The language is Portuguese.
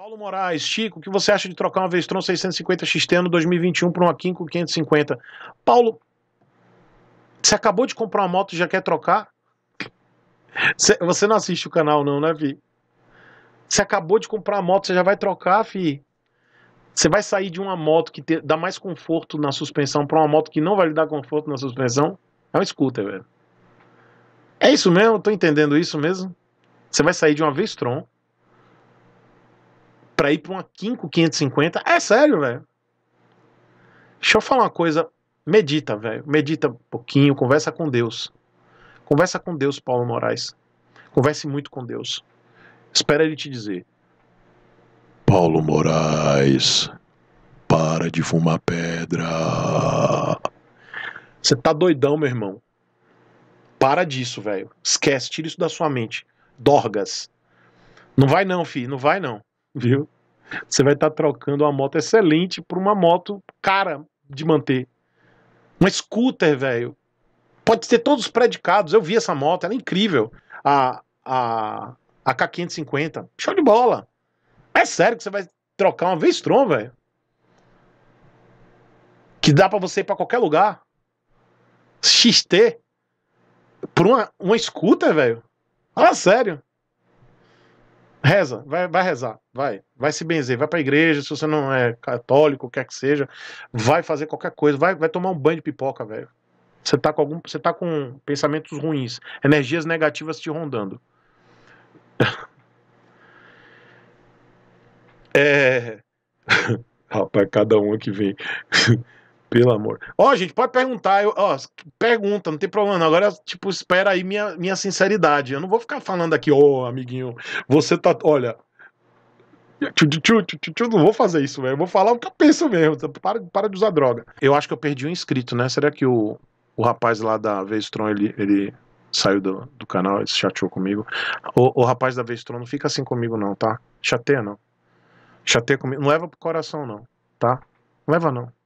Paulo Moraes, Chico, o que você acha de trocar uma Vestron 650 XT no 2021 por uma Kinko 550? Paulo, você acabou de comprar uma moto e já quer trocar? Você não assiste o canal não, né, Vi? Você acabou de comprar a moto, você já vai trocar, fi? Você vai sair de uma moto que te, dá mais conforto na suspensão para uma moto que não vai lhe dar conforto na suspensão? É um scooter, velho. É isso mesmo? Eu tô entendendo isso mesmo? Você vai sair de uma Vestron para ir para uma Kinko 550. É sério, velho. Deixa eu falar uma coisa. Medita, velho. Medita um pouquinho, conversa com Deus. Conversa com Deus, Paulo Moraes. Converse muito com Deus. Espera ele te dizer. Paulo Moraes, para de fumar pedra. Você tá doidão, meu irmão. Para disso, velho. Esquece, tira isso da sua mente. Dorgas. Não vai não, filho, não vai não viu? Você vai estar tá trocando uma moto excelente por uma moto cara de manter. Uma scooter, velho. Pode ter todos os predicados. Eu vi essa moto, ela é incrível. A, a, a K550. Show de bola. É sério que você vai trocar uma Vestron, velho? Que dá para você ir pra qualquer lugar. XT. Por uma, uma scooter, velho. Fala sério. Reza, vai, vai rezar, vai, vai se benzer, vai para a igreja, se você não é católico, quer que seja, vai fazer qualquer coisa, vai, vai tomar um banho de pipoca, velho. Você tá com algum, você tá com pensamentos ruins, energias negativas te rondando. É, rapaz, cada um que vem. Pelo amor. Ó, oh, gente, pode perguntar. Eu, ó, oh, pergunta, não tem problema. Não. Agora, tipo, espera aí minha, minha sinceridade. Eu não vou ficar falando aqui, ô, oh, amiguinho, você tá. Olha. Eu não vou fazer isso, velho. Eu vou falar o que eu penso mesmo. Tá, para, para de usar droga. Eu acho que eu perdi um inscrito, né? Será que o, o rapaz lá da Vestron, ele, ele saiu do, do canal, ele chateou comigo? O, o rapaz da Vestron, não fica assim comigo, não, tá? Chateia, não. Chateia comigo. Não leva pro coração, não, tá? Não leva, não.